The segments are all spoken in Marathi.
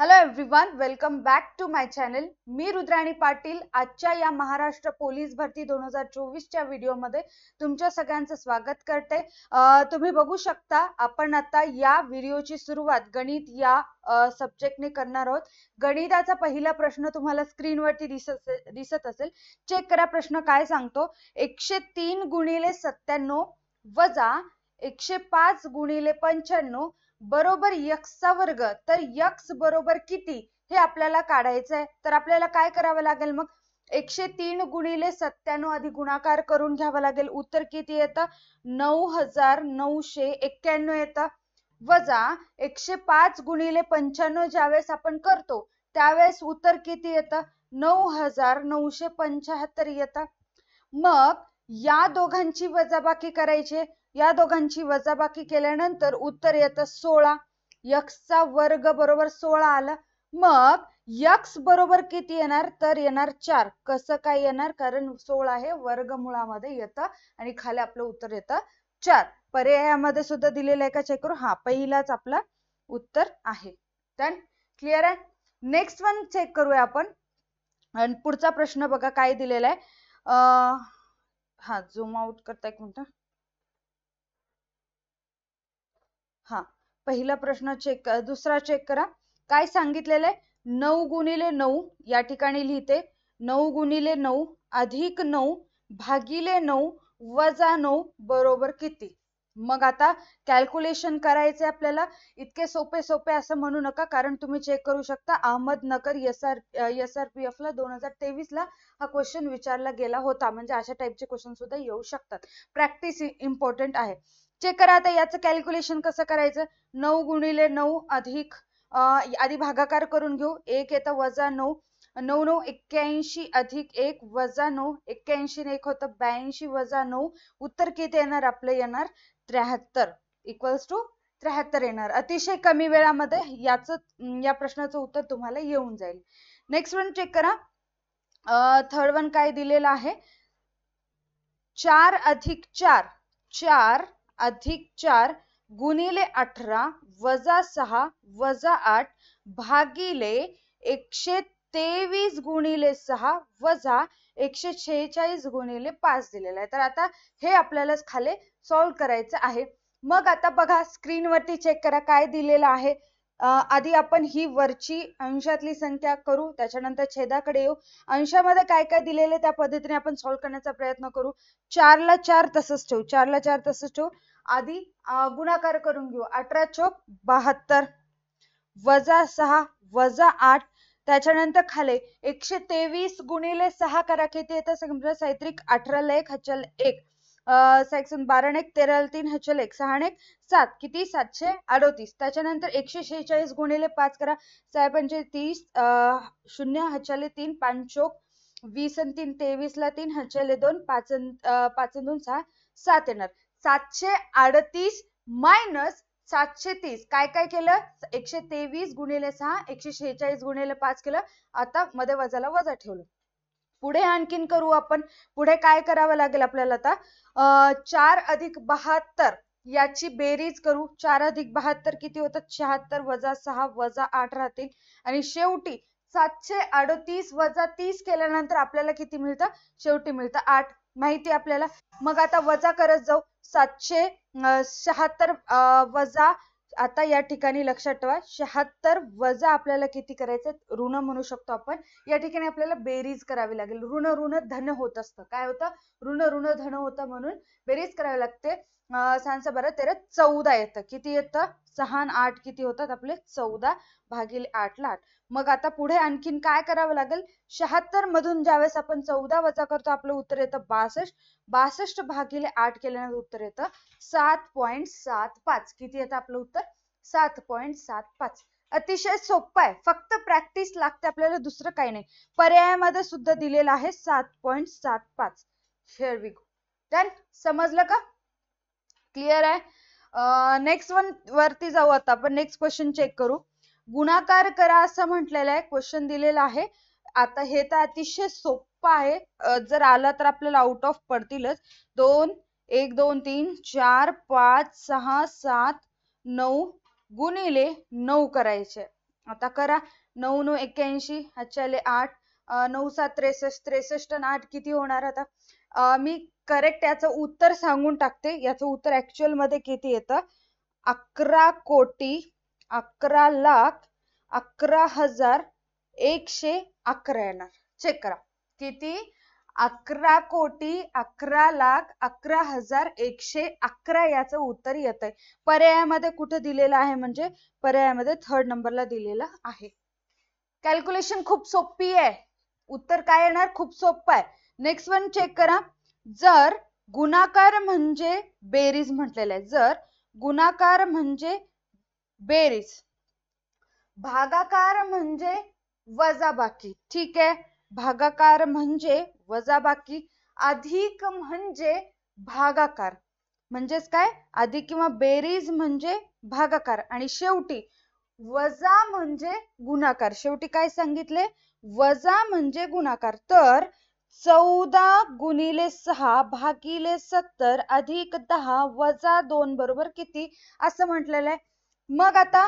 Hello everyone welcome back to my channel मी रुद्राणी पाटील आजच्या या महाराष्ट्र पोलीस भरती दोन हजार चोवीसच्या व्हिडिओमध्ये तुमच्या सगळ्यांचं स्वागत करते तुम्ही बघू शकता आपण आता या व्हिडिओची सुरुवात गणित या सब्जेक्टने करणार आहोत गणिताचा पहिला प्रश्न तुम्हाला स्क्रीनवरती दिसत दिसत असेल चेक करा प्रश्न काय सांगतो एकशे तीन गुणिले सत्त्याण्णव वजा एकशे पाच गुणिले पंच्याण्णव बरोबर यक्सचा वर्ग तर यक्स बरोबर किती हे आपल्याला काढायचं आहे तर आपल्याला काय करावं लागेल मग एकशे तीन गुणिले सत्त्याण्णव आधी गुणाकार करून घ्यावा लागेल उत्तर किती येतं नऊ हजार नऊशे एक्क्याण्णव येतं वजा एकशे पाच गुणिले पंच्याण्णव ज्यावेळेस आपण करतो त्यावेळेस उत्तर किती येतं नऊ हजार नऊशे पंच्याहत्तर येतं मग या दोघांची वजाबाकी करायची या दोघांची वजाबाकी केल्यानंतर उत्तर येतं सोळा यक्सचा वर्ग बरोबर सोळा आला मग यक्स बरोबर किती येणार तर येणार चार कसं काय येणार कारण सोळा हे मुळामध्ये येतं आणि खाली आपलं उत्तर येतं चार पर्यायामध्ये सुद्धा दिलेलं आहे का चेक करू हा पहिलाच आपला उत्तर आहे डन क्लिअर आहे नेक्स्ट वन चेक करूया आपण पुढचा प्रश्न बघा काय दिलेला आहे हा झूम आउट करता एक म्हणता पहिला प्रश्न चेक दुसरा चेक करा काय सांगितलेलं आहे नऊ गुणिले नऊ या ठिकाणी लिहिते नऊ गुणिले नऊ अधिक नऊ भागिले नऊ वजा नऊ बरोबर किती मग आता कॅल्क्युलेशन करायचे आपल्याला इतके सोपे सोपे असं म्हणू नका कारण तुम्ही चेक करू शकता Ahmednagar S R S R P दोन हजार ला हा क्वेश्चन विचारला गेला होता म्हणजे अशा टाईपचे क्वेश्चन सुद्धा येऊ शकतात प्रॅक्टिस इम्पॉर्टंट आहे चेक करा आता याचं कॅल्क्युलेशन कसं करायचं नऊ गुणिले नऊ अधिक आधी भागाकार करून घेऊ एक येतं वजा नऊ नऊ नऊ एक्क्याऐंशी अधिक एक वजा नऊ एक्क्याऐंशी एक होतं ब्याऐंशी वजा नऊ उत्तर किती येणार आपलं येणार त्र्याहत्तर इक्वल्स टू त्र्याहत्तर येणार अतिशय कमी वेळामध्ये याच या प्रश्नाचं उत्तर तुम्हाला येऊन जाईल नेक्स्ट वन चेक करा थर्ड वन काय दिलेलं आहे चार अधिक चार चार अधिक चार गुणिले अठरा वजा सहा वजा आठ भागिले एकशे तेवीस गुणिले सहा वजा एकशे शेहेचाळीस गुणिले पाच दिलेले आहे तर आता हे आपल्याला खाली सॉल्व करायचं आहे मग आता बघा स्क्रीनवरती चेक करा काय दिलेलं आहे आधी आपण ही वरची अंशातली संख्या करू त्याच्यानंतर छेदाकडे येऊ अंशामध्ये काय काय दिलेले त्या पद्धतीने आपण सॉल्व्ह करण्याचा प्रयत्न करू चारला चार तसंच ठेवू चारला चार तसंच ठेवू आधी गुणाकार करून घेऊ अठरा चोक बहात्तर वजा सहा वजा आठ त्याच्यानंतर खाले एकशे तेवीस गुणिले सहा करा किती येतं समजा सैत्रिक अठरा एक हचल एक सॅक्सन बारा एक तेराला तीन हचल एक सहा एक सात किती सातशे अडोतीस त्याच्यानंतर एकशे शेहेचाळीस गुणिले पाच करा साहेब पंचे तीस शून्य हचले तीन पाच पाचोक वीस आणि तीन ला तीन हचले दोन पाच पाच दोन सहा सात येणार सातशे अडतीस मायनस सातशे तीस काय काय केलं एकशे तेवीस गुणिले सहा एकशे शेहेचाळीस गुणिले पाच केलं आता मध्ये वजाला वजा ठेवलं पुढे आणखीन करू आपण पुढे काय करावं लागेल आपल्याला आता चार अधिक बहात्तर याची बेरीज करू चार अधिक बहात्तर किती होतात शहात्तर वजा सहा वजा आठ राहतील आणि शेवटी सातशे अडतीस वजा तीस केल्यानंतर आपल्याला किती मिळतं शेवटी मिळतं आठ माहिती आपल्याला मग आता वजा करत जाऊ सातशे शहात्तर वजा आता या ठिकाणी लक्षात ठेवा शहात्तर वजा आपल्याला किती करायचं ऋण म्हणू शकतो आपण या ठिकाणी आपल्याला बेरीज करावी लागेल ऋण ऋण धन होत असतं काय होतं ऋण ऋण धन होतं म्हणून बेरीज करावी लागते सहाचा बारा तेरा चौदा येतं किती येतं सहा आठ किती होतात आपले चौदा भागिले आठ ला आठ मग आता पुढे आणखीन काय करावं लागेल शहात्तर मधून ज्यावेळेस आपण चौदा वजा करतो आपलं उत्तर येतं बासष्ट बासष्ट भागिले आठ केल्यानंतर उत्तर येतं सात पॉईंट सात पाच किती येतं आपलं उत्तर सात पॉईंट सात पाच अतिशय सोपं आहे फक्त प्रॅक्टिस लागते आपल्याला दुसरं काही नाही पर्यायामध्ये सुद्धा दिलेलं आहे सात पॉइंट सात पाच हेअर वी गो डन समजलं का क्लिअर आहे नेक्स्ट वन वरती जाऊ आता आपण नेक्स्ट क्वेश्चन चेक करू गुणाकार करा असं म्हटलेलं आहे क्वेश्चन दिलेला आहे आता हे तर अतिशय सोपं आहे जर आला तर आपल्याला आउट ऑफ पडतीलच दोन एक दोन तीन चार पाच सहा सात नऊ गुणिले नऊ करायचे आता करा नऊ नऊ एक्क्याऐंशी आजच्याले आठ नऊ सात त्रेसष्ट त्रेसष्ट आठ किती होणार आता मी करेक्ट याचं उत्तर सांगून टाकते याचं उत्तर ऍक्च्युअल मध्ये किती येतं अकरा कोटी अकरा लाख अकरा हजार एकशे अकरा येणार चेक करा किती अकरा कोटी अकरा लाख अकरा हजार एकशे अकरा याचं उत्तर येत आहे पर्यायामध्ये कुठे दिलेलं आहे म्हणजे पर्यायामध्ये थर्ड नंबरला दिलेला आहे कॅल्क्युलेशन खूप सोपी आहे उत्तर काय येणार खूप सोपं आहे नेक्स्ट वन चेक करा जर गुणाकार म्हणजे बेरीज म्हटलेलं आहे जर गुणाकार म्हणजे बेरीज भागाकार म्हणजे वजाबाकी ठीक आहे भागाकार म्हणजे वजाबाकी अधिक म्हणजे भागाकार म्हणजेच काय अधिक किंवा बेरीज म्हणजे भागाकार आणि शेवटी वजा म्हणजे गुणाकार शेवटी काय सांगितले वजा म्हणजे गुणाकार तर चौदा गुणिले सहा भागिले सत्तर अधिक दहा वजा दोन बरोबर किती असं म्हटलेलं आहे मग आता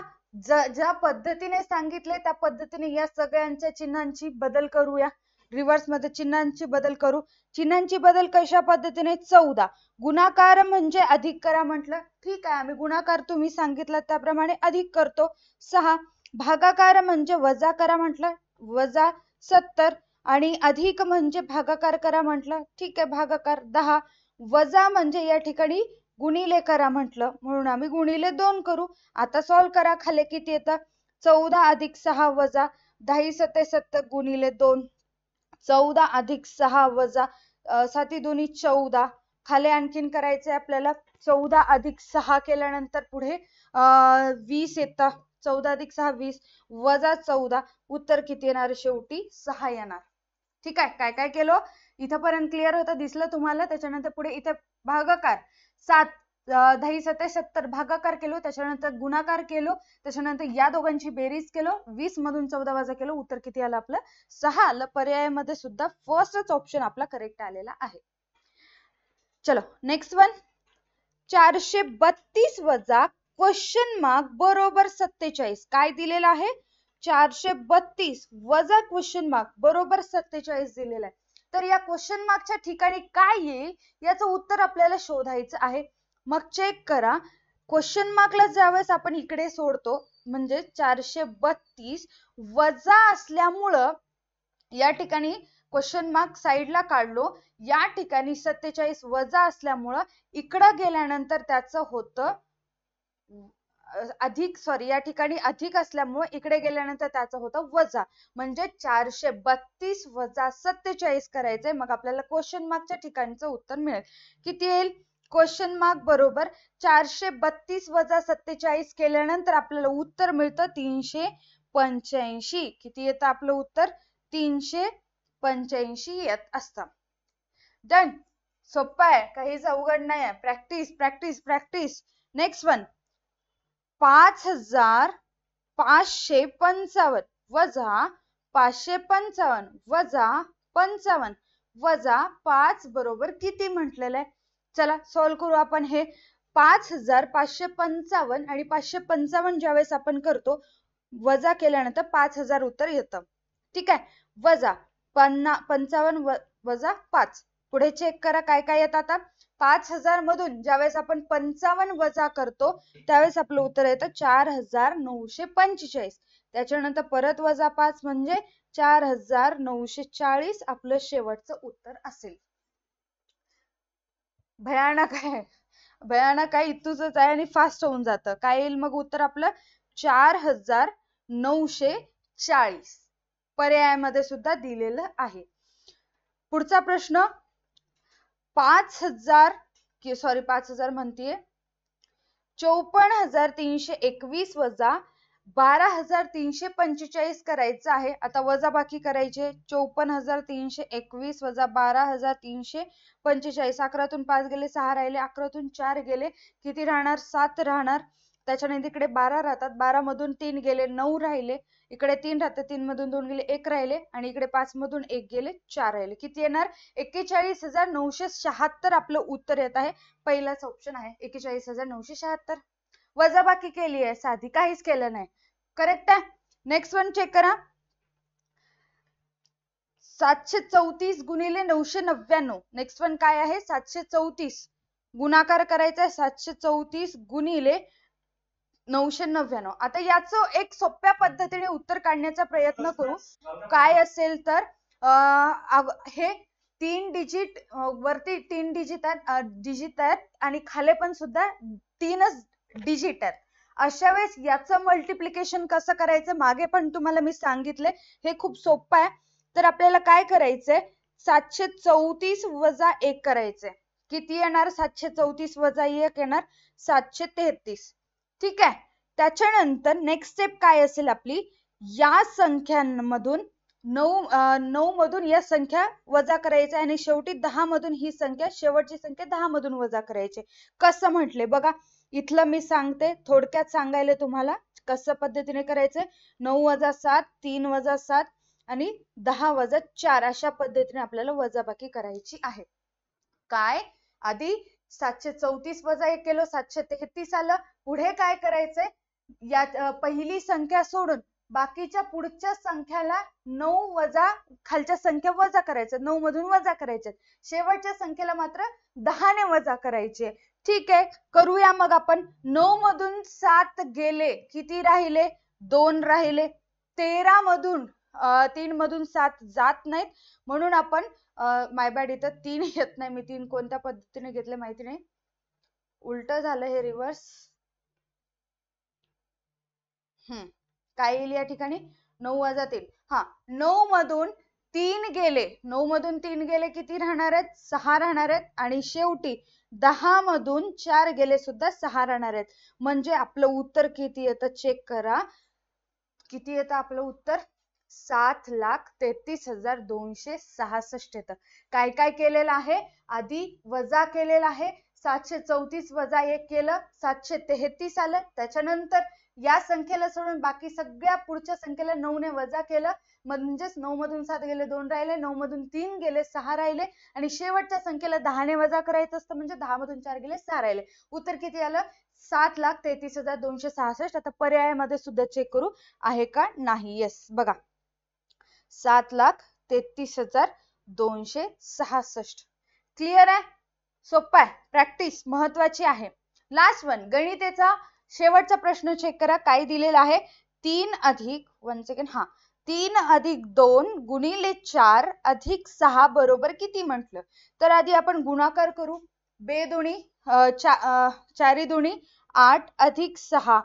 ज्या पद्धतीने सांगितले त्या पद्धतीने या सगळ्यांच्या चिन्हांची बदल करूया रिव्हर्स मध्ये चिन्हांची बदल करू चिन्हांची बदल कशा पद्धतीने चौदा गुणाकार म्हणजे अधिक करा म्हटलं ठीक आहे आम्ही गुणाकार तुम्ही सांगितला त्याप्रमाणे अधिक करतो सहा भागाकार म्हणजे वजा करा म्हंटल वजा सत्तर आणि अधिक म्हणजे भागाकार करा म्हटलं ठीक आहे भागाकार दहा वजा म्हणजे या ठिकाणी गुणिले करा म्हटलं म्हणून आम्ही गुणिले दोन करू आता सॉल्व करा खाली किती येतं चौदा अधिक सहा वजा दहाही सत्ते सत्तर गुणिले दोन चौदा अधिक सहा वजा साती दोन्ही चौदा खाले आणखीन करायचंय आपल्याला चौदा अधिक सहा केल्यानंतर पुढे वीस येतं चौदा अधिक सहा वीस वजा चौदा उत्तर किती येणार शेवटी सहा येणार ठीक आहे काय काय केलं इथंपर्यंत क्लिअर होतं दिसलं तुम्हाला त्याच्यानंतर पुढे इथे भागाकार सात दही सत्ते सत्तर भागाकार केलो त्याच्यानंतर गुणाकार केलो त्याच्यानंतर या दोघांची बेरीज केलो वीस मधून चौदा वाजा केलो उत्तर किती आलं आपलं सहा पर्यायामध्ये सुद्धा फर्स्टच ऑप्शन आपला करेक्ट आलेला आहे चलो नेक्स्ट वन चारशे बत्तीस वजा क्वेश्चन मार्क बरोबर सत्तेचाळीस काय दिलेलं आहे चारशे बत्तीस वजा क्वेश्चन मार्क बरोबर सत्तेचाळीस दिलेला आहे तर या क्वेश्चन मार्कच्या ठिकाणी काय येईल याचं उत्तर आपल्याला शोधायचं आहे मग चेक करा क्वेश्चन मार्कला ज्यावेळेस आपण इकडे सोडतो म्हणजे चारशे बत्तीस वजा असल्यामुळं या ठिकाणी क्वेश्चन मार्क साईडला काढलो या ठिकाणी सत्तेचाळीस वजा असल्यामुळं इकडं गेल्यानंतर त्याचं होतं अधिक सॉरी या ठिकाणी अधिक असल्यामुळे इकडे गेल्यानंतर त्याचं होतं वजा म्हणजे चारशे बत्तीस वजा सत्तेचाळीस करायचंय मग आपल्याला क्वेश्चन मार्कच्या ठिकाणचं उत्तर मिळेल किती येईल क्वेश्चन मार्क बरोबर चारशे बत्तीस वजा सत्तेचाळीस केल्यानंतर आपल्याला उत्तर मिळतं तीनशे पंच्याऐंशी किती येतं आपलं उत्तर तीनशे पंच्याऐंशी येत असतं डन सोपं आहे काहीच अवघड नाही आहे practice practice practice next one पाच हजार पाचशे पंचावन्न वजा पाचशे पंचावन्न वजा पंचावन्न वजा पाच बरोबर किती म्हटलेलं आहे चला सॉल्व करू आपण हे पाच हजार पाचशे पंचावन्न आणि पाचशे पंचावन्न ज्या वेळेस आपण करतो वजा केल्यानंतर पाच हजार उत्तर येतं ठीक आहे वजा पन्ना पंचावन्न वजा पाच पुढे चेक करा काय काय येतं आता पाच हजार मधून ज्यावेळेस आपण पंचावन्न वजा करतो त्यावेळेस आपलं उत्तर येतं चार हजार नऊशे पंचेचाळीस त्याच्यानंतर परत वजा पाच म्हणजे चार हजार नऊशे चाळीस आपलं शेवटचं उत्तर असेल भयानक आहे भयानक आहे इथूनच आहे आणि फास्ट होऊन जातं काय येईल मग उत्तर आपलं चार हजार नऊशे चाळीस पर्यायामध्ये सुद्धा दिलेलं आहे पुढचा प्रश्न पाच हजार सॉरी पाच हजार म्हणतीये चौपन्न हजार तीनशे एकवीस वजा बारा हजार तीनशे पंचेचाळीस करायचं आहे आता वजा बाकी करायचे चौपन्न हजार तीनशे एकवीस वजा बारा हजार तीनशे पंचेचाळीस अकरातून पाच गेले सहा राहिले अकरातून चार गेले किती राहणार सात राहणार त्याच्यानंतर इकडे बारा राहतात बारा मधून तीन गेले नऊ राहिले इकडे तीन राहतात तीन मधून दोन गेले एक राहिले आणि इकडे पाच मधून एक गेले चार राहिले किती येणार एक्केचाळीस हजार नऊशे शहात्तर आपलं उत्तर येत आहे पहिलाच ऑप्शन आहे एक्केचाळीस हजार नऊशे शहात्तर वजा बाकी केली आहे साधी काहीच केलं नाही करेक्ट आहे नेक्स्ट वन चेक करा सातशे चौतीस गुणिले नऊशे नव्याण्णव नेक्स्ट वन काय आहे सातशे चौतीस गुणाकार करायचा आहे सातशे चौतीस गुणिले नऊशे नव्याण्णव आता याचं एक सोप्या पद्धतीने उत्तर काढण्याचा प्रयत्न करू काय असेल तर हे तीन डिजिट वरती तीन डिजिट आहेत डिजिट आहेत आणि खाली पण सुद्धा तीनच डिजिट आहेत अशा वेळेस याचं मल्टिप्लिकेशन कसं करायचं मागे पण तुम्हाला मी सांगितले हे खूप सोपं आहे तर आपल्याला काय करायचंय सातशे चौतीस वजा एक करायचंय किती येणार सातशे चौतीस वजा एक येणार सातशे तेहतीस ठीक आहे त्याच्यानंतर नेक्स्ट स्टेप काय असेल आपली या संख्यांमधून नऊ नऊ मधून या संख्या वजा करायच्या आणि शेवटी दहा मधून ही संख्या शेवटची संख्या दहा मधून वजा करायची कसं म्हटले बघा इथलं मी सांगते थोडक्यात सांगायला तुम्हाला कसं पद्धतीने करायचंय नऊ वजा सात तीन वजा सात आणि दहा वजा चार अशा पद्धतीने आपल्याला वजाबाकी करायची आहे काय आधी सातशे चौतीस वजा एक केलो सातशे तेहतीस आलं पुढे काय करायचंय या पहिली संख्या सोडून बाकीच्या पुढच्या संख्याला नऊ वजा खालच्या संख्या वजा करायच्या नऊ मधून वजा करायच्या शेवटच्या संख्येला मात्र दहाने वजा करायचे ठीक आहे करूया मग आपण नऊ मधून सात गेले किती राहिले दोन राहिले तेरा मधून तीन मधून सात जात नाहीत म्हणून आपण बॅड इथं तीन येत नाही मी तीन कोणत्या पद्धतीने घेतले माहिती नाही उलट झालं हे रिव्हर्स हम्म काय येईल या ठिकाणी नऊ वजा तीन हा नऊ मधून तीन गेले नऊ मधून तीन गेले किती राहणार आहेत सहा राहणार आहेत आणि शेवटी दहा मधून चार गेले सुद्धा सहा राहणार आहेत म्हणजे आपलं उत्तर किती येतं चेक करा किती येतं आपलं उत्तर सात लाख तेहतीस हजार दोनशे सहासष्ट येतं काय काय केलेलं आहे आधी वजा केलेला आहे सातशे चौतीस वजा एक केलं सातशे तेहतीस आलं त्याच्यानंतर या संख्येला सोडून बाकी सगळ्या पुढच्या संख्येला ने वजा केलं म्हणजेच नऊ मधून सात गेले दोन राहिले नऊ मधून तीन गेले सहा राहिले आणि शेवटच्या संख्येला ने वजा करायचं असतं म्हणजे दहा मधून चार गेले सहा राहिले उत्तर किती आलं सात लाख तेहतीस हजार दोनशे सहासष्ट आता पर्यायामध्ये सुद्धा चेक करू आहे का नाही येस बघा सात लाख तेहतीस हजार दोनशे सहासष्ट क्लिअर आहे सोपा आहे प्रॅक्टिस महत्वाची आहे लास्ट वन गणितेचा शेवटचा प्रश्न चेक करा काय दिलेला आहे तीन अधिक वन सेकंड हा तीन अधिक दोन गुणिले चार अधिक सहा बरोबर किती म्हटलं तर आधी आपण गुणाकार करू बे दोन्ही चा, चारी दुणी आठ अधिक सहा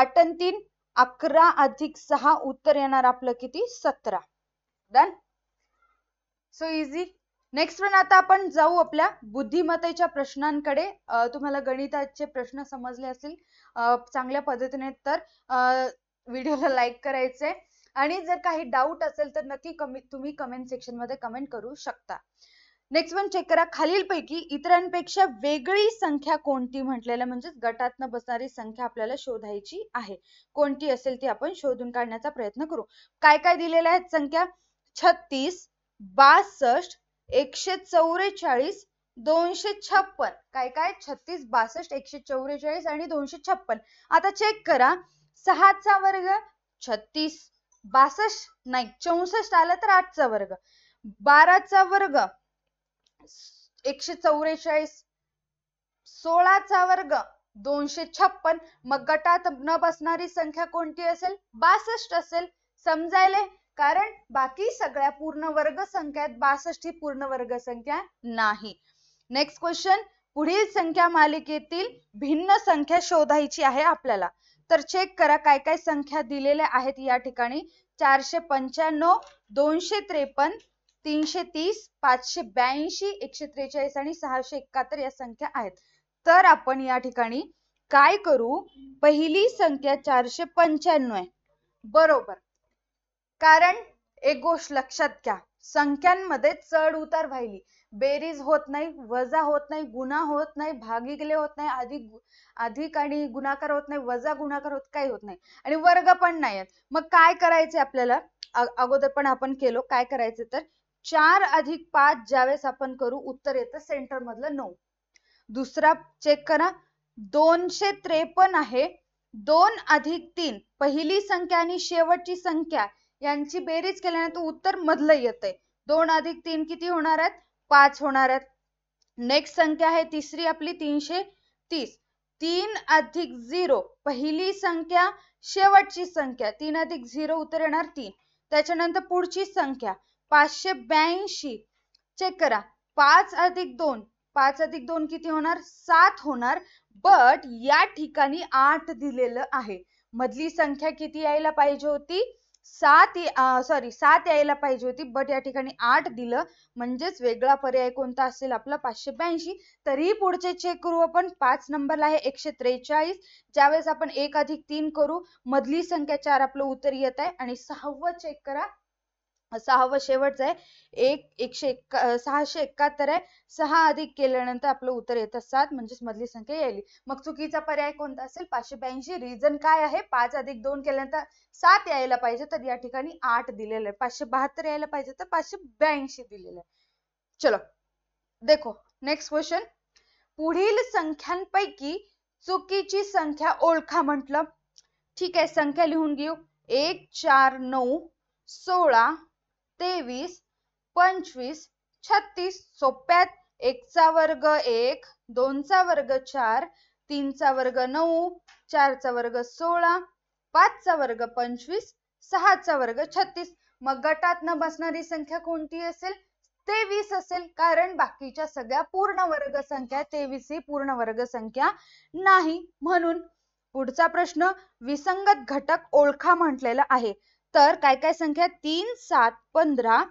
आठ तीन अकरा अधिक सहा उत्तर येणार आपलं किती सतरा डन सो इझी नेक्स्ट पण आता आपण जाऊ आपल्या बुद्धिमत्तेच्या प्रश्नांकडे तुम्हाला गणिताचे प्रश्न समजले असतील चांगल्या पद्धतीने तर व्हिडिओला लाईक करायचे आणि जर काही डाऊट असेल तर नक्की कमी तुम्ही कमेंट सेक्शन मध्ये कमेंट करू शकता नेक्स्ट वन चेक करा खालील पैकी इतरांपेक्षा वेगळी संख्या कोणती म्हटलेलं म्हणजेच गटातनं बसणारी संख्या आपल्याला शोधायची आहे कोणती असेल ती आपण शोधून काढण्याचा प्रयत्न करू काय काय दिलेल्या आहेत संख्या छत्तीस बासष्ट एकशे चौवेचाळीस दोनशे छप्पन काय काय छत्तीस बासष्ट एकशे चौवेचाळीस आणि दोनशे छप्पन आता चेक करा सहाचा वर्ग छत्तीस बासष्ट नाही चौसष्ट आला तर आठचा वर्ग बाराचा वर्ग एकशे चौवेचाळीस सोळाचा वर्ग दोनशे छप्पन मग गटात न बसणारी संख्या कोणती असेल बासष्ट असेल समजायले कारण बाकी सगळ्या पूर्ण वर्ग संख्यात बासष्ट ही पूर्ण वर्ग संख्या नाही नेक्स्ट क्वेश्चन पुढील संख्या मालिकेतील भिन्न संख्या शोधायची आहे आपल्याला तर चेक करा काय काय संख्या दिलेल्या आहेत या ठिकाणी चारशे पंच्याण्णव दोनशे त्रेपन्न तीनशे तीस पाचशे ब्याऐंशी एकशे त्रेचाळीस आणि सहाशे एकाहत्तर या संख्या आहेत तर आपण या ठिकाणी काय करू पहिली संख्या चारशे पंच्याण्णव आहे बरोबर कारण एक गोष्ट लक्षात घ्या संख्यांमध्ये चढ उतार व्हायली बेरीज होत नाही वजा होत नाही गुन्हा होत नाही भागिले होत नाही अधिक अधिक आणि गुणाकार होत नाही वजा गुणाकार होत काही होत नाही आणि वर्ग पण नाही मग काय करायचे आपल्याला अगोदर पण आपण केलो काय करायचे तर चार अधिक पाच ज्यावेळेस आपण करू उत्तर येतं सेंटर मधलं नऊ दुसरा चेक करा दोनशे त्रेपन्न आहे दोन अधिक तीन पहिली संख्या आणि शेवटची संख्या यांची बेरीज केल्याने तो उत्तर मधलं येतंय दोन अधिक तीन किती होणार आहेत पाच होणार आहेत नेक्स्ट संख्या आहे तिसरी आपली तीनशे तीस तीन अधिक झिरो पहिली संख्या शेवटची संख्या तीन अधिक झिरो उत्तर येणार तीन त्याच्यानंतर पुढची संख्या पाचशे ब्याऐंशी चेक करा पाच अधिक दोन पाच अधिक दोन किती होणार सात होणार बट या ठिकाणी आठ दिलेलं आहे मधली संख्या किती यायला पाहिजे होती सात सॉरी सात यायला पाहिजे होती बट या ठिकाणी आठ दिलं म्हणजेच वेगळा पर्याय कोणता असेल आपला पाचशे ब्याऐंशी तरी पुढचे चेक करू आपण पाच नंबरला आहे एकशे त्रेचाळीस ज्यावेळेस आपण एक अधिक तीन करू मधली संख्या चार आपलं उत्तर येत आहे आणि सहावं चेक करा सहावं शेवटचं आहे एक एकशे सहाशे एकाहत्तर आहे सहा अधिक केल्यानंतर आपलं उत्तर येतं सात म्हणजेच मधली संख्या यायली मग चुकीचा पर्याय कोणता असेल पाचशे ब्याऐंशी रिझन काय आहे पाच अधिक दोन केल्यानंतर सात यायला पाहिजे तर या ठिकाणी आठ दिलेलं आहे पाचशे बहात्तर यायला पाहिजे तर पाचशे ब्याऐंशी दिलेलं आहे चलो देखो नेक्स्ट क्वेश्चन पुढील संख्यांपैकी चुकीची संख्या ओळखा म्हटलं ठीक आहे संख्या लिहून घेऊ एक चार नऊ सोळा तेवीस पंचवीस छत्तीस सोप्यात एकचा वर्ग एक दोनचा वर्ग चार तीनचा वर्ग नऊ चारचा वर्ग सोळा पाचचा वर्ग पंचवीस सहाचा वर्ग छत्तीस मग गटात न बसणारी संख्या कोणती असेल तेवीस असेल कारण बाकीच्या सगळ्या पूर्ण वर्ग संख्या तेवीस ही पूर्ण वर्ग संख्या नाही म्हणून पुढचा प्रश्न विसंगत घटक ओळखा म्हटलेला आहे तर काय काय संख्या तीन सात पंधरा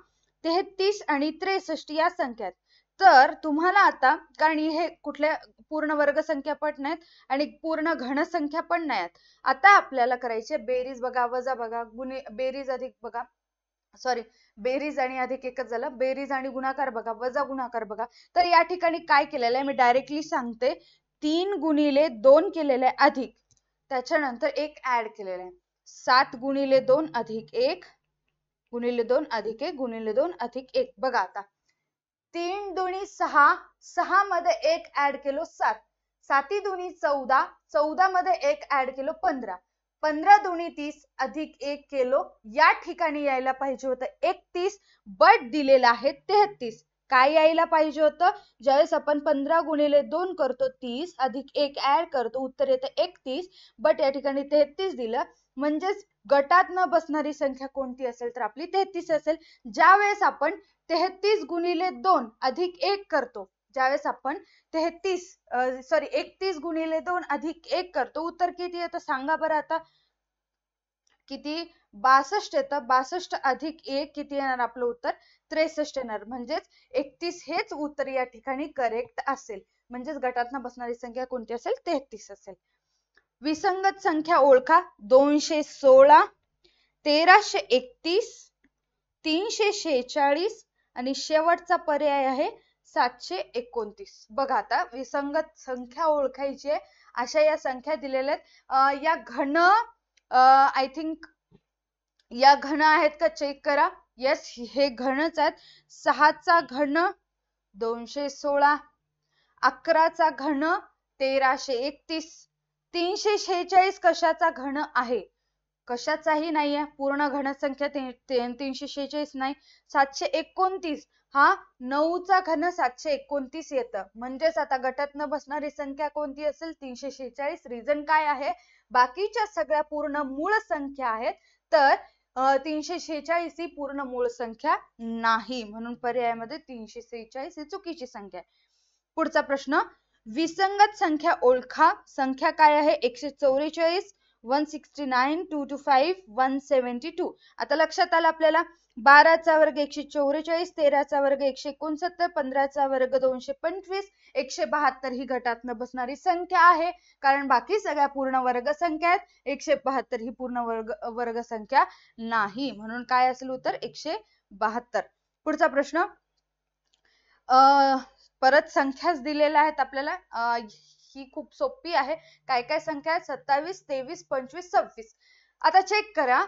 तेहतीस आणि त्रेसष्ट या संख्या आहेत तर तुम्हाला आता कारण हे कुठल्या पूर्ण वर्ग संख्या पण नाहीत आणि पूर्ण घन संख्या पण नाहीत आता आपल्याला करायचे बेरीज बघा वजा बघा गुणे बेरीज अधिक बघा सॉरी बेरीज आणि अधिक एकच झालं बेरीज आणि गुणाकार बघा वजा गुणाकार बघा तर या ठिकाणी काय केलेलं आहे मी डायरेक्टली सांगते तीन गुणिले दोन केलेले अधिक त्याच्यानंतर एक ऍड केलेलं आहे सात गुणिले दोन अधिक एक गुणिले दोन अधिक एक गुणिले दोन अधिक एक बघा आता तीन दोन्ही सहा सहा मध्ये एक ऍड केलो सात साती दोन्ही चौदा चौदा मध्ये एक ऍड केलो पंधरा पंधरा दोन्ही तीस अधिक एक केलो या ठिकाणी यायला पाहिजे होतं एकतीस बट दिलेलं आहे तेहतीस काय यायला पाहिजे होतं ज्यावेळेस आपण पंधरा गुणिले दोन करतो तीस अधिक एक ऍड करतो उत्तर येतं एकतीस बट या ठिकाणी तेहतीस दिलं म्हणजेच गटात न बसणारी संख्या कोणती असेल तर आपली तेहतीस असेल ज्या वेळेस आपण तेहतीस गुणिले दोन अधिक एक करतो ज्यावेळेस आपण तेहतीस सॉरी एकतीस गुणिले दोन अधिक एक करतो उत्तर किती येतं सांगा बरं आता किती बासष्ट येतं बासष्ट अधिक एक किती येणार आपलं उत्तर त्रेसष्ट येणार म्हणजेच एकतीस हेच उत्तर या ठिकाणी करेक्ट असेल म्हणजेच गटात बसणारी संख्या कोणती असेल तेहतीस असेल विसंगत संख्या ओळखा दोनशे सोळा तेराशे एकतीस तीनशे शेहेचाळीस आणि शेवटचा पर्याय आहे सातशे एकोणतीस बघा आता विसंगत संख्या ओळखायची आहे अशा या संख्या दिलेल्या आहेत या घन आय थिंक या घन आहेत का चेक करा येस हे घनच आहेत सहाचा घन दोनशे सोळा अकराचा घन तेराशे एकतीस तीनशे शेहेचाळीस कशाचा घन आहे कशाचाही नाहीये आहे पूर्ण संख्या तीनशे शेहेचाळीस नाही सातशे एकोणतीस हा नऊचा घन सातशे एकोणतीस येत म्हणजेच आता गटात न बसणारी संख्या कोणती असेल तीनशे शेहेचाळीस रिझन काय आहे बाकीच्या सगळ्या पूर्ण मूळ संख्या आहेत तर तीनशे शेहेचाळीस ही पूर्ण मूळ संख्या नाही म्हणून पर्यायामध्ये तीनशे शेहेचाळीस ही चुकीची संख्या आहे पुढचा प्रश्न विसंगत संख्या ओळखा संख्या काय आहे एकशे चौवेचाळीस one sixty nine two two five one seventy two आता लक्षात आलं आपल्याला बाराचा वर्ग एकशे चौवेचाळीस तेराचा वर्ग एकशे एकोणसत्तर पंधराचा वर्ग दोनशे पंचवीस एकशे बहात्तर ही गटात न बसणारी संख्या आहे कारण बाकी सगळ्या पूर्ण वर्ग संख्या आहेत एकशे बहात्तर ही पूर्ण वर्ग वर्ग संख्या नाही म्हणून काय असेल उत्तर एकशे बहात्तर पुढचा प्रश्न अं परत संख्याच दिलेल्या आहेत आपल्याला ही खूप सोपी आहे काय काय संख्या आहेत सत्तावीस तेवीस पंचवीस सव्वीस आता चेक करा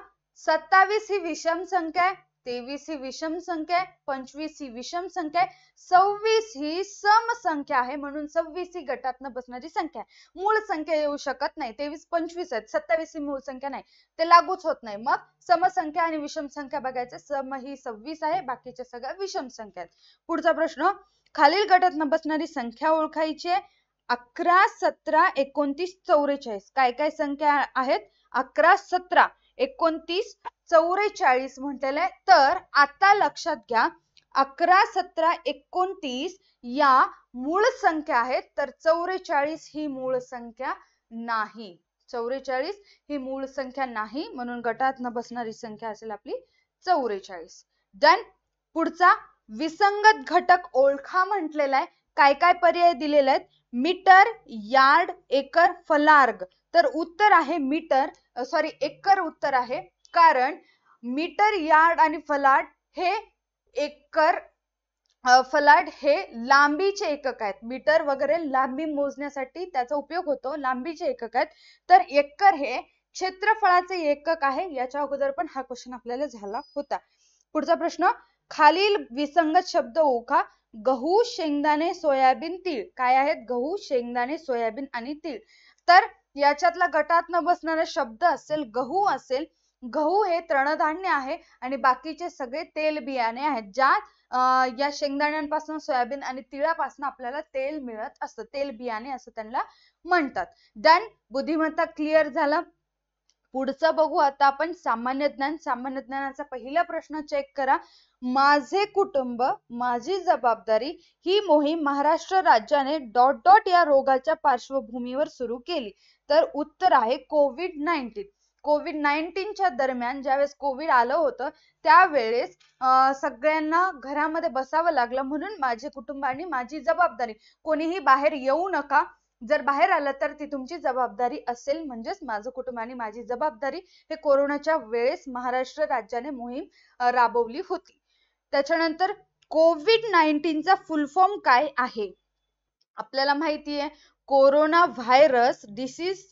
सत्तावीस ही विषम संख्या आहे तेवीस ही विषम संख्या आहे पंचवीस ही विषम संख्या आहे सव्वीस ही सम संख्या आहे म्हणून सव्वीस ही गटात बसणारी संख्या आहे मूळ संख्या येऊ शकत नाही तेवीस पंचवीस आहेत सत्तावीस ही मूळ संख्या नाही ते लागूच होत नाही मग समसंख्या आणि विषम संख्या बघायचं सम ही सव्वीस आहे बाकीच्या सगळ्या विषम संख्या आहेत पुढचा प्रश्न खालील गटात न बसणारी संख्या ओळखायची आहे अकरा सतरा एकोणतीस चौवेचाळीस काय काय संख्या आहेत अकरा सतरा एकोणतीस चौवेचाळीस म्हटलेलं आहे तर आता लक्षात घ्या अकरा सतरा एकोणतीस या मूळ संख्या आहेत तर चौवेचाळीस ही मूळ संख्या नाही चौवेचाळीस ही मूळ संख्या नाही म्हणून गटात न बसणारी संख्या असेल आपली चौवेचाळीस डन पुढचा विसंगत घटक ओळखा म्हटलेला आहे काय काय पर्याय दिलेले आहेत मीटर यार्ड एकर फलार्ग तर उत्तर आहे मीटर सॉरी एकर उत्तर आहे कारण मीटर यार्ड आणि फलाट हे एकर फलाट हे लांबीचे एकक आहेत मीटर वगैरे लांबी मोजण्यासाठी त्याचा उपयोग होतो लांबीचे एकक आहेत तर एकर हे क्षेत्रफळाचे एकक आहे याच्या अगोदर पण हा क्वेश्चन आपल्याला झाला होता पुढचा प्रश्न खालील विसंगत शब्द ओखा गहू शेंगदाणे सोयाबीन तीळ काय आहेत गहू शेंगदाणे सोयाबीन आणि तीळ तर याच्यातला गटात न बसणारा शब्द असेल गहू असेल गहू हे तृणधान्य आहे आणि बाकीचे सगळे तेल बियाणे आहेत ज्यात या शेंगदाण्यांपासून सोयाबीन आणि तिळापासून आपल्याला तेल मिळत असतं तेल बियाणे असं त्यांना म्हणतात डन बुद्धिमत्ता क्लिअर झाला पुढचं बघू आता आपण सामान्य ज्ञान सामान्य ज्ञानाचा पहिला प्रश्न चेक करा माझे कुटुंब माझी जबाबदारी ही मोहीम महाराष्ट्र राज्याने डॉट डॉट या रोगाच्या पार्श्वभूमीवर सुरू केली तर उत्तर आहे कोविड नाईन्टीन कोविड नाईन्टीनच्या दरम्यान ज्यावेळेस कोविड आलं होतं त्यावेळेस सगळ्यांना घरामध्ये बसावं लागलं म्हणून माझे कुटुंब आणि माझी जबाबदारी कोणीही बाहेर येऊ नका जर बाहेर आलं तर ती तुमची जबाबदारी असेल म्हणजेच माझं कुटुंब आणि माझी जबाबदारी हे कोरोनाच्या वेळेस महाराष्ट्र राज्याने मोहीम राबवली होती त्याच्यानंतर कोविड नाईन्टीनचा फुल फॉर्म काय आहे आपल्याला माहिती आहे corona virus disease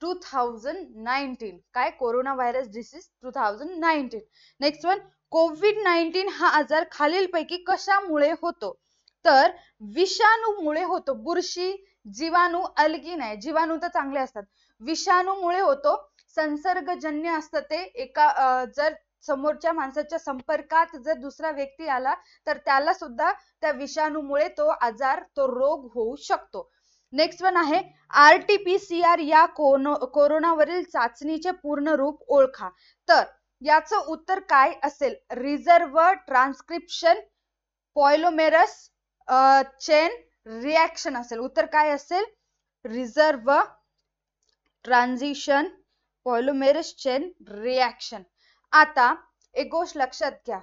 two thousand nineteen काय corona virus disease two thousand nineteen next one covid nineteen हा आजार खालीलपैकी कशामुळे होतो तर विषाणूमुळे होतो बुरशी जीवाणू अलगीन आहे जीवाणू तर चांगले असतात विषाणूमुळे होतो संसर्गजन्य असतं ते एका जर समोरच्या माणसाच्या संपर्कात जर दुसरा व्यक्ती आला तर त्याला सुद्धा त्या विषाणूमुळे तो आजार तो रोग होऊ शकतो नेक्स्ट वन आहे R T P C R या कोरोनावरील चाचणीचे पूर्ण रूप ओळखा तर याचं उत्तर काय असेल reverse transcription polymerase chain reaction असेल उत्तर काय असेल reverse transition polymerase chain reaction आता एक गोष्ट लक्षात घ्या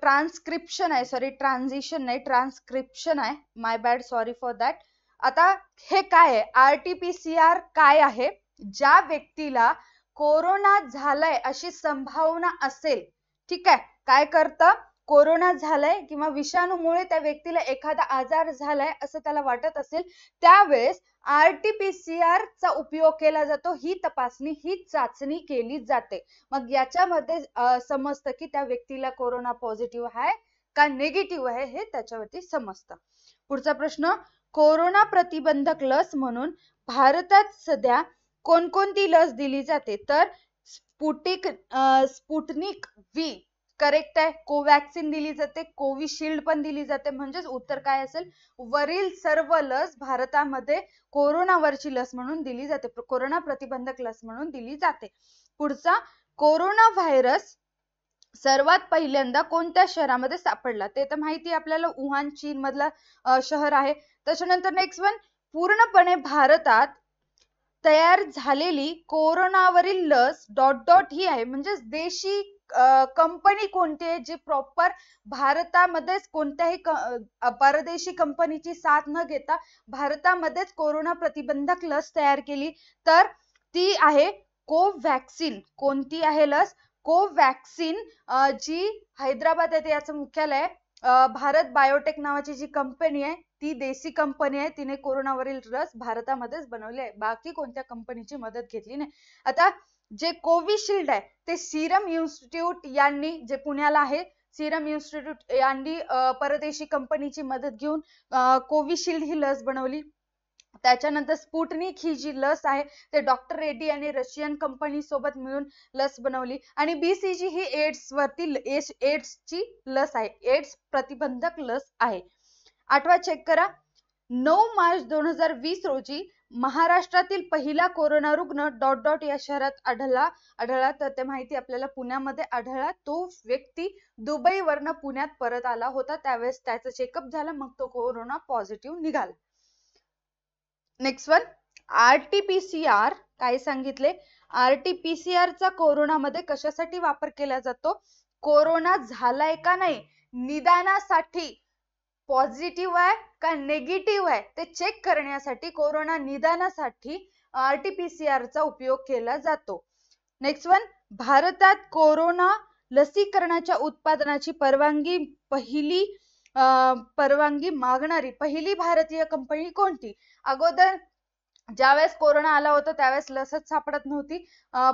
ट्रान्सक्रिप्शन आहे सॉरी ट्रान्झिशन नाही ट्रान्सक्रिप्शन आहे my bad sorry for that आता हे काय आहे R T P C R काय आहे ज्या व्यक्तीला कोरोना झालाय अशी संभावना असेल ठीक आहे काय करतं कोरोना झालाय किंवा विषाणूमुळे त्या व्यक्तीला एखादा आजार झालाय असं त्याला वाटत असेल त्यावेळेस सी आर चा उपयोग केला जातो. ही तपासणी ही चाचणी केली जाते. मग याच्यामध्ये समजतं की त्या व्यक्तीला कोरोना पॉझिटिव्ह आहे का निगेटिव्ह आहे हे त्याच्यावरती समजतं. पुढचा प्रश्न कोरोना प्रतिबंधक लस म्हणून भारतात सध्या कोणकोणती लस दिली जाते? तर स्पुटिक स्पुटनिक व्ही करेक्ट आहे कोवॅक्सिन दिली जाते कोविशिल्ड पण दिली जाते म्हणजेच उत्तर काय असेल वरील सर्व लस भारतामध्ये कोरोनावरची लस म्हणून दिली जाते कोरोना प्रतिबंधक लस म्हणून दिली जाते पुढचा कोरोना व्हायरस सर्वात पहिल्यांदा कोणत्या शहरामध्ये सापडला ते तर माहिती आपल्याला वुहान चीन मधला शहर आहे त्याच्यानंतर नेक्स्ट वन पूर्णपणे भारतात तयार झालेली कोरोनावरील लस डॉट डॉट ही आहे म्हणजेच देशी कंपनी कोणती आहे जी प्रॉपर भारतामध्येच कोणत्याही परदेशी कंपनीची साथ न घेता भारतामध्येच कोरोना प्रतिबंधक लस तयार केली तर ती आहे कोव्हॅक्सिन कोणती आहे लस कोव्हॅक्सिन जी हैदराबाद येथे याचं मुख्यालय भारत बायोटेक नावाची जी कंपनी आहे ती देसी कंपनी आहे तिने कोरोनावरील लस भारतामध्येच बनवली आहे बाकी कोणत्या कंपनीची मदत घेतली नाही आता जे कोविशिल्ड आहे ते सिरम इन्स्टिट्यूट यांनी जे पुण्याला आहे सिरम इन्स्टिट्यूट यांनी परदेशी कंपनीची मदत घेऊन कोविशिल्ड ही लस बनवली त्याच्यानंतर स्पुटनिक ही जी लस आहे ते डॉक्टर रेड्डी आणि रशियन कंपनी सोबत मिळून लस बनवली आणि बीसीजी ही एड्स वरती एड्सची लस आहे एड्स प्रतिबंधक लस आहे आठवा चेक करा नऊ मार्च दोन हजार वीस रोजी महाराष्ट्रातील पहिला कोरोना रुग्ण डॉट डॉट या शहरात आढळला आढळला तर ते माहिती आपल्याला पुण्यामध्ये आढळला तो व्यक्ती वरन पुण्यात परत आला होता त्यावेळेस त्याचा चेकअप झाला मग तो कोरोना पॉझिटिव्ह निघाला next one R T P C R काय सांगितले R T P C R चा कोरोनामध्ये कशासाठी वापर केला जातो कोरोना झालाय का नाही निदानासाठी पॉझिटिव्ह आहे का नेगेटिव्ह आहे ते चेक करण्यासाठी कोरोना निदानासाठी आर टी पी सी उपयोग केला जातो नेक्स्ट वन भारतात कोरोना लसीकरणाच्या उत्पादनाची परवानगी पहिली परवानगी मागणारी पहिली भारतीय कंपनी कोणती अगोदर ज्यावेळेस कोरोना आला होता त्यावेळेस लसच सापडत नव्हती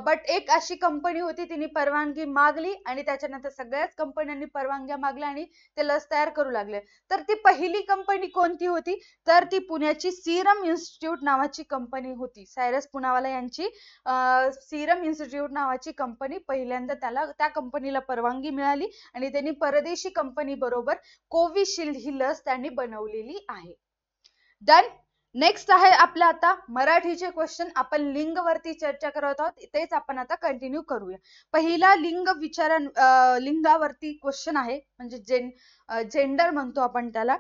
बट एक अशी कंपनी होती तिने परवानगी मागली आणि त्याच्यानंतर सगळ्याच कंपन्यांनी परवानग्या मागल्या आणि ते लस तयार करू लागले तर ती पहिली कंपनी कोणती होती तर ती पुण्याची सीरम इन्स्टिट्यूट नावाची कंपनी होती सायरस पुनावाला यांची सीरम इन्स्टिट्यूट नावाची कंपनी पहिल्यांदा त्याला त्या कंपनीला परवानगी मिळाली आणि त्यांनी परदेशी कंपनी बरोबर कोविशिल्ड ही लस त्यांनी बनवलेली आहे डन नेक्स्ट आहे आपलं आता मराठीचे क्वेश्चन आपण लिंग वरती चर्चा करत आहोत तेच आपण आता कंटिन्यू करूया पहिला लिंग विचार लिंगावरती क्वेश्चन आहे म्हणजे जेन जेंडर म्हणतो आपण त्याला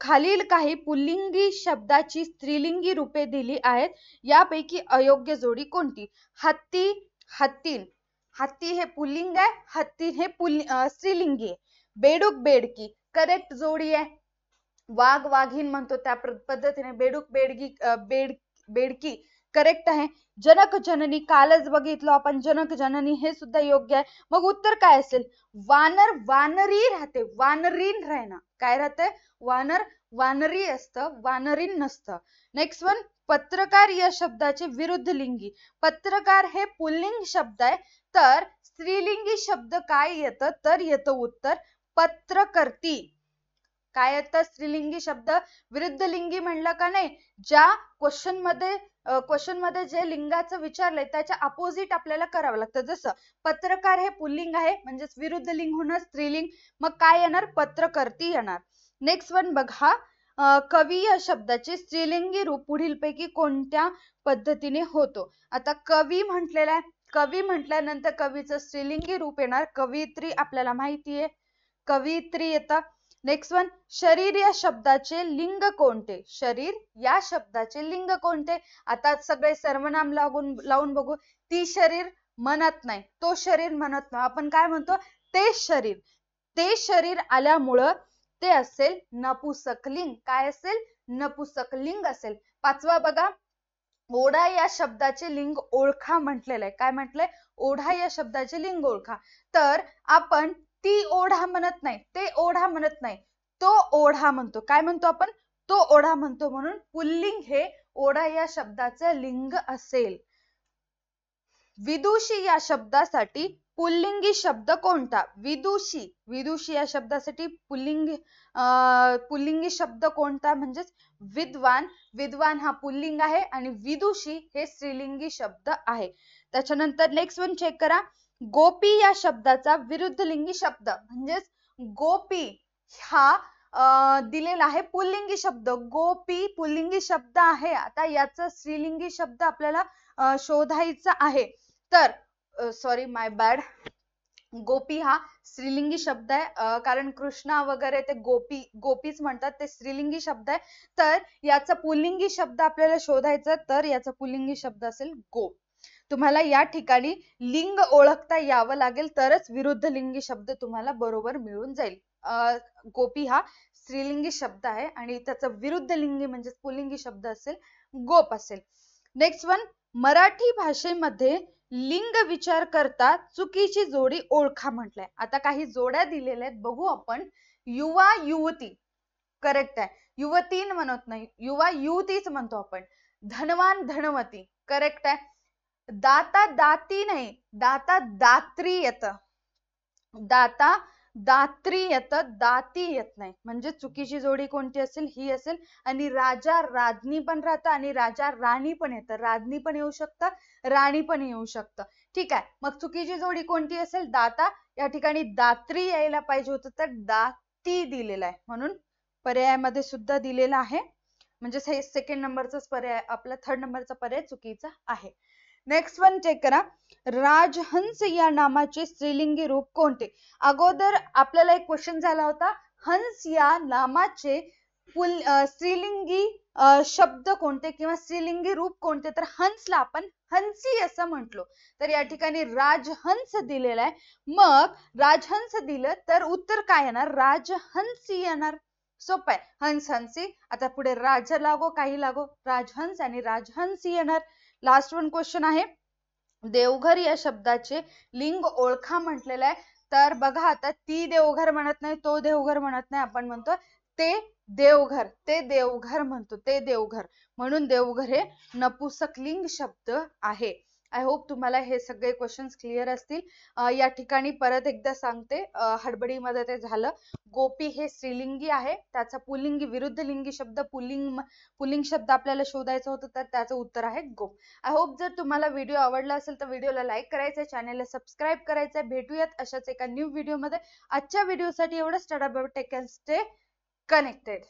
खालील काही पुल्लिंगी शब्दाची स्त्रीलिंगी रूपे दिली आहेत यापैकी अयोग्य जोडी कोणती हत्ती हत्तीन हत्ती हे पुल्लिंग आहे हत्ती हे पुल स्त्रीलिंगी आहे बेडूक बेडकी करेक्ट जोडी आहे वाघ वाघीण म्हणतो त्या पद्धतीने बेडूक बेडगी बेड बेडकी करेक्ट आहे जनक जननी कालच बघितलं आपण जनक जननी हे सुद्धा योग्य आहे मग उत्तर काय असेल वानर वानरी राहते वानरीन राहणार काय राहते वानर वानरी असतं वानरीन नसतं नेक्स्ट वन पत्रकार या शब्दाचे विरुद्ध लिंगी पत्रकार हे पुल्लिंग शब्द आहे तर स्त्रीलिंगी शब्द काय येतं तर येतं उत्तर पत्रकर्ती काय येतं स्त्रीलिंगी शब्द विरुद्ध लिंगी म्हणलं का नाही ज्या क्वेश्चन मध्ये क्वेश्चन मध्ये जे लिंगाचं विचारलंय त्याच्या अपोजिट आपल्याला करावं लागतं जसं पत्रकार हे पुल्लिंग आहे म्हणजेच विरुद्ध लिंग होणार स्त्रीलिंग मग काय येणार पत्रकर्ती येणार नेक्स्ट वन बघा कवी या शब्दाचे स्त्रीलिंगी रूप पुढील पैकी कोणत्या पद्धतीने होतो आता कवी म्हटलेला आहे कवी म्हटल्यानंतर कवीचं स्त्रीलिंगी रूप येणार कवयित्री आपल्याला माहिती आहे कवित्री येतं नेक्स्ट वन शरीर या शब्दाचे लिंग कोणते शरीर या शब्दाचे लिंग कोणते आता सगळे सर्वनाम लागून लावून बघू ती शरीर म्हणत नाही तो शरीर म्हणत नाही आपण काय म्हणतो ते शरीर ते शरीर आल्यामुळं ते असेल नपुसकलिंग काय असेल नपुसकलिंग असेल पाचवा बघा ओढा या शब्दाचे लिंग ओळखा म्हटलेलं आहे काय म्हटलंय ओढा या शब्दाचे लिंग ओळखा तर आपण ती ओढा म्हणत नाही ते ओढा म्हणत नाही तो ओढा म्हणतो काय म्हणतो आपण तो ओढा म्हणतो म्हणून पुल्लिंग हे ओढा या शब्दाचे लिंग असेल विदुषी या शब्दासाठी पुल्लिंगी शब्द कोणता विदुषी विदुषी या शब्दासाठी पुल्लिंग पुल्लिंगी शब्द कोणता म्हणजेच विद्वान विद्वान हा पुल्लिंग आहे आणि विदुषी हे स्त्रीलिंगी शब्द आहे त्याच्यानंतर नेक्स्ट वन चेक करा गोपी या शब्दाचा विरुद्ध लिंगी शब्द म्हणजेच गोपी हा दिलेला आहे पुल्लिंगी शब्द गोपी पुल्लिंगी शब्द आहे आता याचा स्त्रीलिंगी शब्द आपल्याला शोधायचा आहे तर सॉरी माय बॅड गोपी हा स्त्रीलिंगी शब्द आहे कारण कृष्णा वगैरे ते गोपी गोपीच म्हणतात ते स्त्रीलिंगी शब्द आहे तर याचा पुल्लिंगी शब्द आपल्याला शोधायचा तर याचा पुल्लिंगी शब्द असेल गो तुम्हाला या ठिकाणी लिंग ओळखता यावं लागेल तरच विरुद्ध लिंगी शब्द तुम्हाला बरोबर मिळून जाईल गोपी हा स्त्रीलिंगी शब्द आहे आणि त्याचा विरुद्ध लिंगी म्हणजे पुल्लिंगी शब्द असेल गोप असेल नेक्स्ट वन मराठी भाषेमध्ये लिंग विचार करता चुकीची जोडी ओळखा म्हटलंय आता काही जोड्या दिलेल्या आहेत बघू आपण युवा युवती करेक्ट आहे युवतीन म्हणत नाही युवा युवतीच म्हणतो आपण धनवान धनवती करेक्ट आहे दाता दाती नाही दाता दात्री येत दाता दात्री येत दाती येत नाही म्हणजे चुकीची जोडी कोणती असेल ही असेल आणि राजा राजनी पण राहतं आणि राजा राणी पण येतं राजनी पण येऊ शकतं राणी पण येऊ शकतं ठीक आहे मग चुकीची जोडी कोणती असेल दाता या ठिकाणी दात्री यायला पाहिजे होतं तर दाती दिलेला आहे म्हणून पर्यायामध्ये सुद्धा दिलेला आहे म्हणजे सेकंड नंबरचाच पर्याय आपला थर्ड नंबरचा पर्याय चुकीचा आहे नेक्स्ट वन चेक करा राजहंस या नामाचे स्त्रीलिंगी रूप कोणते अगोदर आपल्याला एक क्वेश्चन झाला होता हंस या नामाचे पुल स्त्रीलिंगी शब्द कोणते किंवा स्त्रीलिंगी रूप कोणते तर हंसला आपण हंसी असं म्हटलो तर या ठिकाणी राजहंस दिलेला आहे मग राजहंस दिलं तर उत्तर काय येणार राजहंसी येणार सोपं आहे हंस हंसी आता पुढे राज लागो काही लागो राजहंस आणि राजहंसी येणार लास्ट वन क्वेश्चन आहे देवघर या शब्दाचे लिंग ओळखा म्हटलेलं आहे तर बघा आता ती देवघर म्हणत नाही तो देवघर म्हणत नाही आपण म्हणतो ते देवघर ते देवघर म्हणतो ते देवघर म्हणून देवघर हे लिंग शब्द आहे आय होप तुम्हाला हे सगळे क्वेश्चन्स क्लिअर असतील या ठिकाणी परत एकदा सांगते हडबडीमध्ये ते झालं गोपी हे स्त्रीलिंगी आहे त्याचा पुलिंगी विरुद्ध लिंगी शब्द पुलिंग पुलिंग शब्द आपल्याला शोधायचा होता तर त्याचं उत्तर आहे गोप आय होप जर तुम्हाला व्हिडिओ आवडला असेल तर व्हिडिओला लाईक करायचं चॅनेलला सबस्क्राईब करायचं भेटूयात अशाच एका न्यू व्हिडिओमध्ये आजच्या व्हिडिओसाठी एवढंच टेक स्टे कनेक्टेड